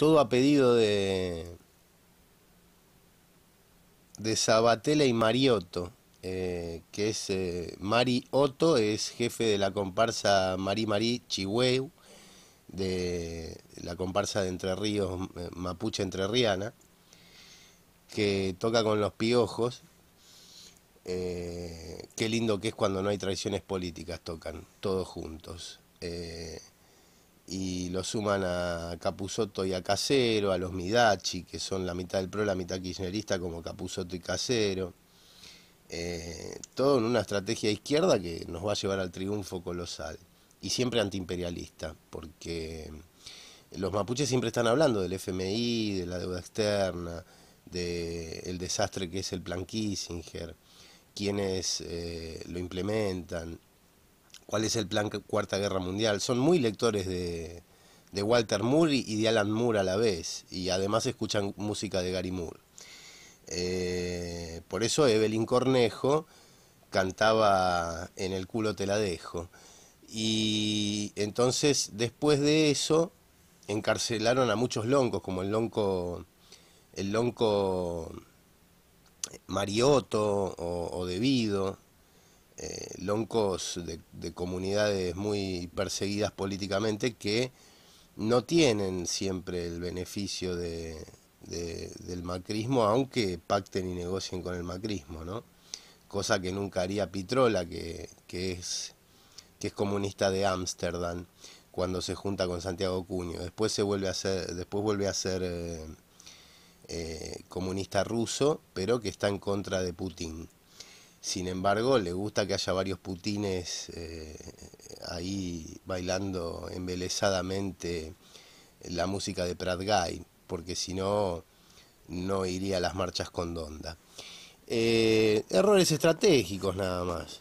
Todo a pedido de, de Sabatella y Mariotto, eh, que es mariotto eh, Mari Otto, es jefe de la comparsa Mari Mari Chihueu, de la comparsa de Entre Ríos, eh, Mapuche Entrerriana, que toca con los piojos. qué lindo que es cuando no hay traiciones políticas, tocan todos juntos y lo suman a Capusotto y a Casero, a los Midachi, que son la mitad del PRO, la mitad kirchnerista, como Capusotto y Casero. Eh, todo en una estrategia izquierda que nos va a llevar al triunfo colosal y siempre antiimperialista, porque los mapuches siempre están hablando del FMI, de la deuda externa, del desastre que es el plan Kissinger, quienes eh, lo implementan, cuál es el plan Cuarta Guerra Mundial. Son muy lectores de, Walter Moore y de Alan Moore a la vez, y además escuchan música de Gary Moore. Eh, por eso Evelyn Cornejo cantaba En el culo te la dejo. Y entonces después de eso encarcelaron a muchos loncos, como el lonco, el lonco Mariotto o, o Debido, eh, loncos de, comunidades muy perseguidas políticamente que no tienen siempre el beneficio del macrismo, aunque pacten y negocien con el macrismo, ¿no? Cosa que nunca haría Pitrola, que, es, que es comunista de Ámsterdam, cuando se junta con Santiago Cuño. Después, se vuelve, a ser, después vuelve a ser eh, eh, comunista ruso, pero que está en contra de Putin. Sin embargo, le gusta que haya varios putines eh, ahí bailando embelezadamente la música de Guy, porque si no, no iría a las marchas con Donda. Eh, errores estratégicos nada más.